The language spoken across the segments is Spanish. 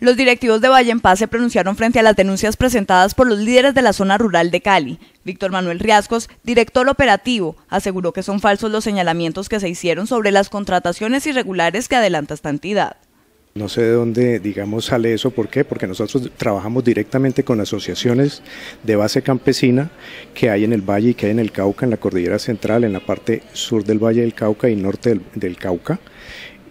Los directivos de Valle en Paz se pronunciaron frente a las denuncias presentadas por los líderes de la zona rural de Cali. Víctor Manuel Riascos, director operativo, aseguró que son falsos los señalamientos que se hicieron sobre las contrataciones irregulares que adelanta esta entidad. No sé de dónde, digamos, sale eso, ¿por qué? Porque nosotros trabajamos directamente con asociaciones de base campesina que hay en el Valle y que hay en el Cauca, en la Cordillera Central, en la parte sur del Valle del Cauca y norte del, del Cauca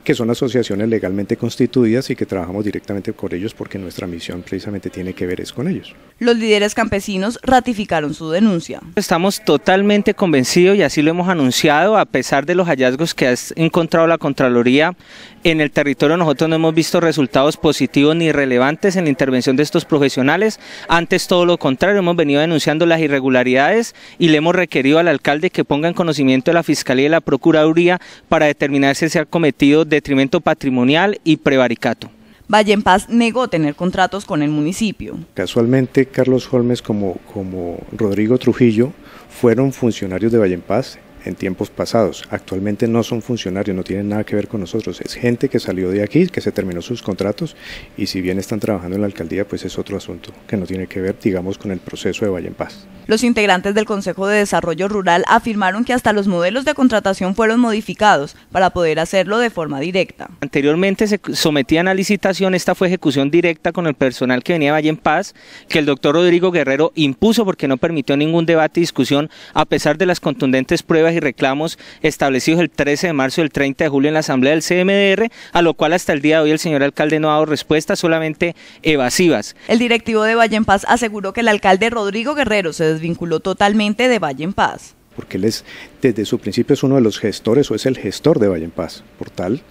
que son asociaciones legalmente constituidas y que trabajamos directamente con ellos porque nuestra misión precisamente tiene que ver es con ellos. Los líderes campesinos ratificaron su denuncia. Estamos totalmente convencidos y así lo hemos anunciado, a pesar de los hallazgos que ha encontrado la Contraloría en el territorio, nosotros no hemos visto resultados positivos ni relevantes en la intervención de estos profesionales, antes todo lo contrario, hemos venido denunciando las irregularidades y le hemos requerido al alcalde que ponga en conocimiento de la Fiscalía y la Procuraduría para determinar si se ha cometido de detrimento patrimonial y prevaricato. Valle en Paz negó tener contratos con el municipio. Casualmente, Carlos Holmes como, como Rodrigo Trujillo fueron funcionarios de Valle en Paz en tiempos pasados. Actualmente no son funcionarios, no tienen nada que ver con nosotros. Es gente que salió de aquí, que se terminó sus contratos y si bien están trabajando en la alcaldía, pues es otro asunto que no tiene que ver, digamos, con el proceso de Valle en Paz. Los integrantes del Consejo de Desarrollo Rural afirmaron que hasta los modelos de contratación fueron modificados para poder hacerlo de forma directa. Anteriormente se sometían a licitación, esta fue ejecución directa con el personal que venía de Valle en Paz, que el doctor Rodrigo Guerrero impuso porque no permitió ningún debate y discusión a pesar de las contundentes pruebas y reclamos establecidos el 13 de marzo y el 30 de julio en la Asamblea del CMDR, a lo cual hasta el día de hoy el señor alcalde no ha dado respuestas, solamente evasivas. El directivo de Valle en Paz aseguró que el alcalde Rodrigo Guerrero se desvinculó totalmente de Valle en Paz. Porque él es, desde su principio es uno de los gestores o es el gestor de Valle en Paz. Por tal,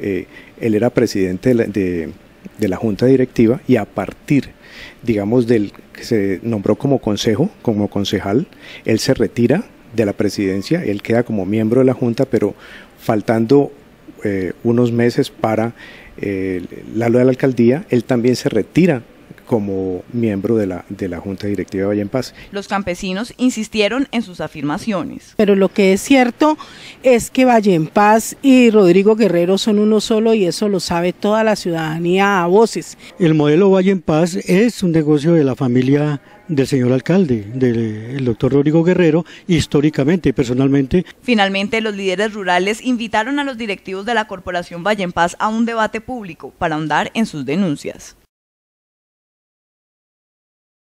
eh, él era presidente de la, junta directiva y a partir digamos, del que se nombró como consejo, como concejal, él se retira de la presidencia, él queda como miembro de la Junta, pero faltando eh, unos meses para eh, la de la alcaldía, él también se retira como miembro de la, de la Junta Directiva de Valle en Paz. Los campesinos insistieron en sus afirmaciones. Pero lo que es cierto es que Valle en Paz y Rodrigo Guerrero son uno solo y eso lo sabe toda la ciudadanía a voces. El modelo Valle en Paz es un negocio de la familia del señor alcalde, del doctor Rodrigo Guerrero, históricamente y personalmente. Finalmente, los líderes rurales invitaron a los directivos de la Corporación Valle en Paz a un debate público para ahondar en sus denuncias.